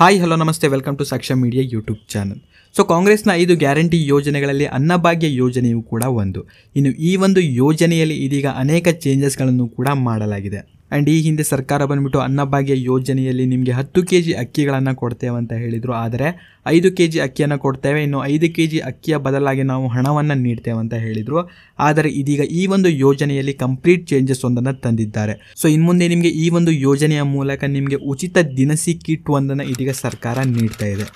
hi hello ನಮಸ್ತೆ welcome to Sakshya media YouTube channel so ಕಾಂಗ್ರೆಸ್ನ ಐದು ಗ್ಯಾರಂಟಿ ಯೋಜನೆಗಳಲ್ಲಿ ಅನ್ನಭಾಗ್ಯ ಯೋಜನೆಯೂ ಕೂಡ ಒಂದು ಇನ್ನು ಈ ಒಂದು ಯೋಜನೆಯಲ್ಲಿ ಇದೀಗ ಅನೇಕ ಚೇಂಜಸ್ಗಳನ್ನು ಕೂಡ ಮಾಡಲಾಗಿದೆ ಆ್ಯಂಡ್ ಈ ಹಿಂದೆ ಸರ್ಕಾರ ಬಂದುಬಿಟ್ಟು ಅನ್ನಭಾಗ್ಯ ಯೋಜನೆಯಲ್ಲಿ ನಿಮಗೆ ಹತ್ತು ಕೆ ಜಿ ಅಕ್ಕಿಗಳನ್ನು ಕೊಡ್ತೇವೆ ಅಂತ ಹೇಳಿದರು ಆದರೆ ಐದು ಕೆ ಜಿ ಅಕ್ಕಿಯನ್ನು ಕೊಡ್ತೇವೆ ಇನ್ನು ಐದು ಕೆ ಜಿ ಅಕ್ಕಿಯ ಬದಲಾಗಿ ನಾವು ಹಣವನ್ನು ನೀಡ್ತೇವೆ ಅಂತ ಹೇಳಿದರು ಆದರೆ ಇದೀಗ ಈ ಒಂದು ಯೋಜನೆಯಲ್ಲಿ ಕಂಪ್ಲೀಟ್ ಚೇಂಜಸ್ ಒಂದನ್ನು ತಂದಿದ್ದಾರೆ ಸೊ ಇನ್ಮುಂದೆ ನಿಮಗೆ ಈ ಒಂದು ಯೋಜನೆಯ ಮೂಲಕ ನಿಮಗೆ ಉಚಿತ ದಿನಸಿ ಕಿಟ್ ಒಂದನ್ನು ಇದೀಗ ಸರ್ಕಾರ ನೀಡ್ತಾ ಇದೆ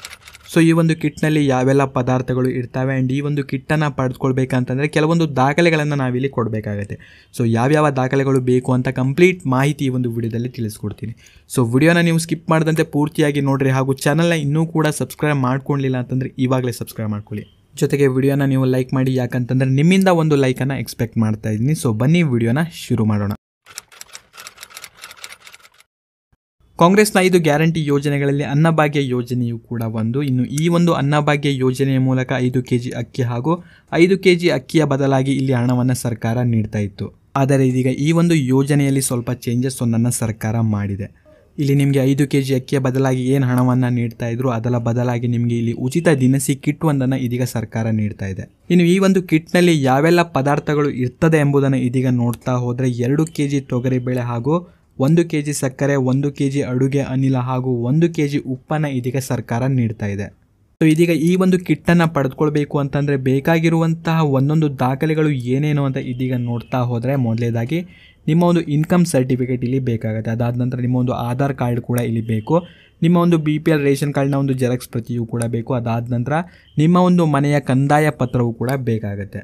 ಸೊ ಈ ಒಂದು ಕಿಟ್ನಲ್ಲಿ ಯಾವೆಲ್ಲ ಪದಾರ್ಥಗಳು ಇರ್ತವೆ ಆ್ಯಂಡ್ ಈ ಒಂದು ಕಿಟ್ಟನ್ನು ಪಡೆದುಕೊಳ್ಬೇಕಂತಂದರೆ ಕೆಲವೊಂದು ದಾಖಲೆಗಳನ್ನು ನಾವಿಲ್ಲಿ ಕೊಡಬೇಕಾಗತ್ತೆ ಸೊ ಯಾವ್ಯಾವ ದಾಖಲೆಗಳು ಬೇಕು ಅಂತ ಕಂಪ್ಲೀಟ್ ಮಾಹಿತಿ ಈ ಒಂದು ವಿಡಿಯೋದಲ್ಲಿ ತಿಳಿಸ್ಕೊಡ್ತೀನಿ ಸೊ ವಿಡಿಯೋನ ನೀವು ಸ್ಕಿಪ್ ಮಾಡದಂತೆ ಪೂರ್ತಿಯಾಗಿ ನೋಡಿರಿ ಹಾಗೂ ಚಾನಲ್ನ ಇನ್ನೂ ಕೂಡ ಸಬ್ಸ್ಕ್ರೈಬ್ ಮಾಡ್ಕೊಂಡಿಲ್ಲ ಅಂತಂದರೆ ಈವಾಗಲೇ ಸಬ್ಸ್ಕ್ರೈಬ್ ಮಾಡ್ಕೊಳ್ಳಿ ಜೊತೆಗೆ ವಿಡಿಯೋನ ನೀವು ಲೈಕ್ ಮಾಡಿ ಯಾಕಂತಂದರೆ ನಿಮ್ಮಿಂದ ಒಂದು ಲೈಕನ್ನು ಎಕ್ಸ್ಪೆಕ್ಟ್ ಮಾಡ್ತಾ ಇದ್ದೀನಿ ಸೊ ಬನ್ನಿ ವಿಡಿಯೋನ ಶುರು ಮಾಡೋಣ ಕಾಂಗ್ರೆಸ್ನ ಐದು ಗ್ಯಾರಂಟಿ ಯೋಜನೆಗಳಲ್ಲಿ ಅನ್ನಭಾಗ್ಯ ಯೋಜನೆಯು ಕೂಡ ಒಂದು ಇನ್ನು ಈ ಒಂದು ಅನ್ನಭಾಗ್ಯ ಯೋಜನೆಯ ಮೂಲಕ ಐದು ಕೆ ಜಿ ಅಕ್ಕಿ ಹಾಗೂ ಐದು ಕೆ ಜಿ ಅಕ್ಕಿಯ ಬದಲಾಗಿ ಇಲ್ಲಿ ಹಣವನ್ನು ಸರ್ಕಾರ ನೀಡ್ತಾ ಇತ್ತು ಆದರೆ ಇದೀಗ ಈ ಒಂದು ಯೋಜನೆಯಲ್ಲಿ ಸ್ವಲ್ಪ ಚೇಂಜಸ್ ಒಂದನ್ನು ಸರ್ಕಾರ ಮಾಡಿದೆ ಇಲ್ಲಿ ನಿಮಗೆ ಐದು ಕೆ ಜಿ ಅಕ್ಕಿಯ ಬದಲಾಗಿ ಏನು ಹಣವನ್ನು ನೀಡ್ತಾ ಇದ್ರು ಅದರ ಬದಲಾಗಿ ನಿಮಗೆ ಇಲ್ಲಿ ಉಚಿತ ದಿನಸಿ ಕಿಟ್ ಒಂದನ್ನು ಇದೀಗ ಸರ್ಕಾರ ನೀಡ್ತಾ ಇದೆ ಇನ್ನು ಈ ಒಂದು ಕಿಟ್ನಲ್ಲಿ ಯಾವೆಲ್ಲ ಪದಾರ್ಥಗಳು ಇರ್ತದೆ ಎಂಬುದನ್ನು ಇದೀಗ ನೋಡ್ತಾ ಹೋದರೆ ಎರಡು ಕೆ ಜಿ ತೊಗರಿಬೇಳೆ ಹಾಗೂ ಒಂದು ಕೆ ಜಿ ಸಕ್ಕರೆ ಒಂದು ಕೆ ಜಿ ಅಡುಗೆ ಅನಿಲ ಹಾಗೂ ಒಂದು ಕೆ ಜಿ ಉಪ್ಪನ್ನು ಇದೀಗ ಸರ್ಕಾರ ನೀಡ್ತಾ ಇದೆ ಸೊ ಇದೀಗ ಈ ಒಂದು ಕಿಟ್ಟನ್ನು ಪಡೆದುಕೊಳ್ಬೇಕು ಅಂತಂದರೆ ಬೇಕಾಗಿರುವಂತಹ ಒಂದೊಂದು ದಾಖಲೆಗಳು ಏನೇನು ಅಂತ ಇದೀಗ ನೋಡ್ತಾ ಹೋದರೆ ಮೊದಲೇದಾಗಿ ನಿಮ್ಮ ಒಂದು ಇನ್ಕಮ್ ಸರ್ಟಿಫಿಕೇಟ್ ಇಲ್ಲಿ ಬೇಕಾಗುತ್ತೆ ಅದಾದ ನಂತರ ನಿಮ್ಮ ಒಂದು ಆಧಾರ್ ಕಾರ್ಡ್ ಕೂಡ ಇಲ್ಲಿ ಬೇಕು ನಿಮ್ಮ ಒಂದು ಬಿ ಪಿ ಎಲ್ ರೇಷನ್ ಕಾರ್ಡ್ನ ಒಂದು ಜೆರಾಕ್ಸ್ ಪ್ರತಿಯೂ ಕೂಡ ಬೇಕು ಅದಾದ ನಂತರ ನಿಮ್ಮ ಒಂದು ಮನೆಯ ಕಂದಾಯ ಪತ್ರವೂ ಕೂಡ ಬೇಕಾಗುತ್ತೆ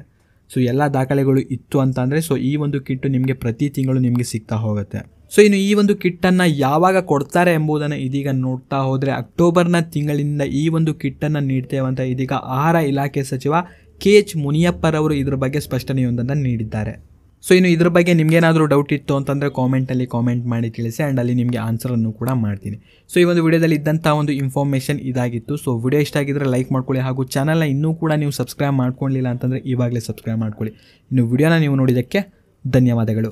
ಸೊ ಎಲ್ಲ ದಾಖಲೆಗಳು ಇತ್ತು ಅಂತಂದರೆ ಸೊ ಈ ಒಂದು ಕಿಟ್ಟು ನಿಮಗೆ ಪ್ರತಿ ತಿಂಗಳು ನಿಮಗೆ ಸಿಗ್ತಾ ಹೋಗುತ್ತೆ ಸೊ ಇನ್ನು ಈ ಒಂದು ಕಿಟ್ಟನ್ನು ಯಾವಾಗ ಕೊಡ್ತಾರೆ ಎಂಬುದನ್ನು ಇದೀಗ ನೋಡ್ತಾ ಹೋದರೆ ಅಕ್ಟೋಬರ್ನ ತಿಂಗಳಿಂದ ಈ ಒಂದು ಕಿಟ್ಟನ್ನು ಅಂತ ಇದೀಗ ಆಹಾರ ಇಲಾಖೆ ಸಚಿವ ಕೆ ಎಚ್ ಮುನಿಯಪ್ಪರವರು ಇದರ ಬಗ್ಗೆ ಸ್ಪಷ್ಟನೆಯೊಂದನ್ನು ನೀಡಿದ್ದಾರೆ ಸೊ ಇನ್ನು ಇದ್ರ ಬಗ್ಗೆ ನಿಮಗೇನಾದರೂ ಡೌಟ್ ಇತ್ತು ಅಂತಂದರೆ ಕಾಮೆಂಟಲ್ಲಿ ಕಾಮೆಂಟ್ ಮಾಡಿ ತಿಳಿಸಿ ಆ್ಯಂಡ್ ಅಲ್ಲಿ ನಿಮಗೆ ಆನ್ಸರನ್ನು ಕೂಡ ಮಾಡ್ತೀನಿ ಸೊ ಈ ಒಂದು ವಿಡಿಯೋದಲ್ಲಿ ಇದ್ದಂಥ ಒಂದು ಇನ್ಫಾರ್ಮೇಷನ್ ಇದಾಗಿತ್ತು ಸೊ ವಿಡಿಯೋ ಇಷ್ಟ ಆಗಿದ್ರೆ ಲೈಕ್ ಮಾಡ್ಕೊಳ್ಳಿ ಹಾಗೂ ಚಾನಲ್ನ ಇನ್ನೂ ಕೂಡ ನೀವು ಸಬ್ಸ್ಕ್ರೈಬ್ ಮಾಡ್ಕೊಳ್ಳಿಲ್ಲ ಅಂತಂದರೆ ಇವಾಗಲೇ ಸಬ್ಸ್ಕ್ರೈಬ್ ಮಾಡ್ಕೊಳ್ಳಿ ಇನ್ನು ವಿಡಿಯೋನ ನೀವು ನೋಡಿದ್ದಕ್ಕೆ ಧನ್ಯವಾದಗಳು